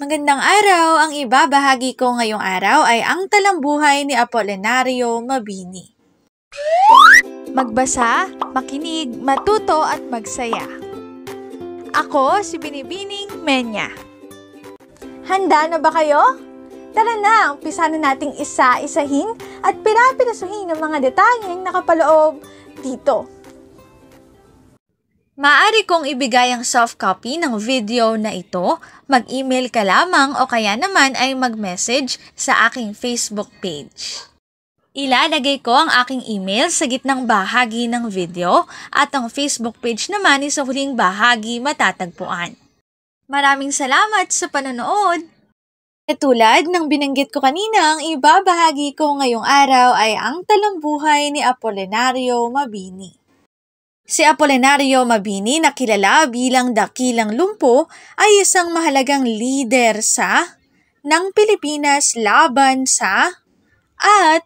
Magandang araw! Ang ibabahagi ko ngayong araw ay ang talambuhay ni Apolinario Mabini. Magbasa, makinig, matuto at magsaya. Ako si Binibining Menya. Handa na ba kayo? Tara na, umpisa na nating isa-isahin at pirapirasuhin ang mga detalyeng nakapaloob dito. Maaari kong ibigay ang soft copy ng video na ito, mag-email ka lamang o kaya naman ay mag-message sa aking Facebook page. Ilalagay ko ang aking email sa gitnang bahagi ng video at ang Facebook page naman ay sa huling bahagi matatagpuan. Maraming salamat sa panonood! Katulad ng binanggit ko kanina, ang ibabahagi ko ngayong araw ay ang talambuhay ni Apolinario Mabini. Si Apolinario Mabini na kilala bilang Dakilang Lumpo ay isang mahalagang leader sa ng Pilipinas laban sa at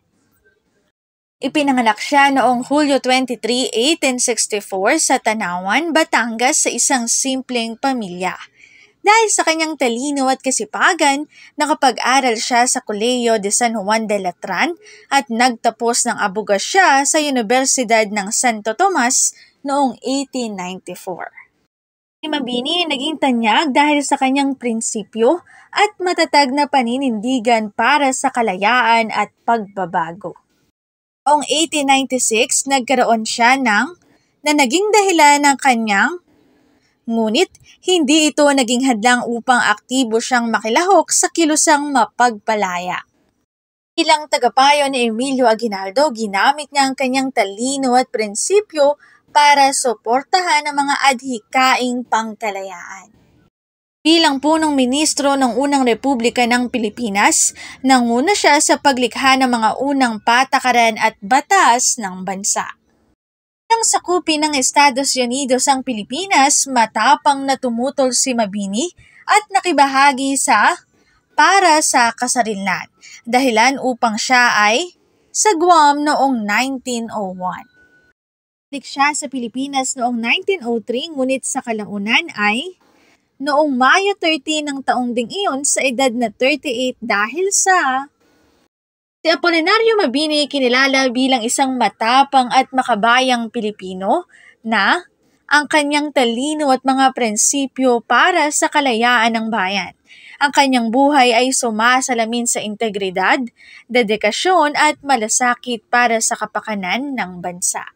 Ipinanganak siya noong Hulyo 23, 1864 sa Tanawan, Batangas sa isang simpleng pamilya. Dahil sa kanyang talino at kasipagan, nakapag-aral siya sa Koleyo de San Juan de Latran at nagtapos ng siya sa Universidad ng Santo Tomas noong 1894. Si Mabini naging tanyag dahil sa kanyang prinsipyo at matatag na paninindigan para sa kalayaan at pagbabago. Noong 1896, nagkaroon siya ng na naging dahilan ng kanyang Ngunit, hindi ito naging hadlang upang aktibo siyang makilahok sa kilusang mapagpalaya. Ilang tagapayo ni Emilio Aguinaldo, ginamit niya ang kanyang talino at prinsipyo para suportahan ang mga adhikaing pangkalayaan. Bilang punong ministro ng unang republika ng Pilipinas, nanguna siya sa paglikha ng mga unang patakaran at batas ng bansa. Nang sakupin ng Estados Unidos ang Pilipinas, matapang na tumutol si Mabini at nakibahagi sa para sa kasarinlan, dahilan upang siya ay sa Guam noong 1901. Catholic siya sa Pilipinas noong 1903 ngunit sa kalaunan ay noong Mayo 30 ng taong ding iyon sa edad na 38 dahil sa Si Apolinario Mabini kinilala bilang isang matapang at makabayang Pilipino na ang kanyang talino at mga prinsipyo para sa kalayaan ng bayan. Ang kanyang buhay ay sumasalamin sa integridad, dedikasyon at malasakit para sa kapakanan ng bansa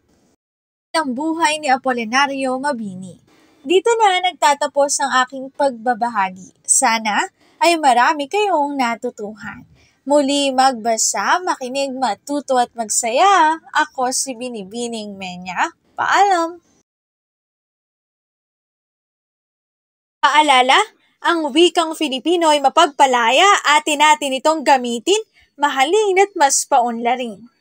ng buhay ni Apolinario Mabini. Dito na nagtatapos ang aking pagbabahagi. Sana ay marami kayong natutuhan. Muli magbasa, makinig, matuto at magsaya. Ako si Binibining Menya. Paalam! Paalala, ang wikang Filipino ay mapagpalaya atin natin itong gamitin, mahalin at mas paunlarin.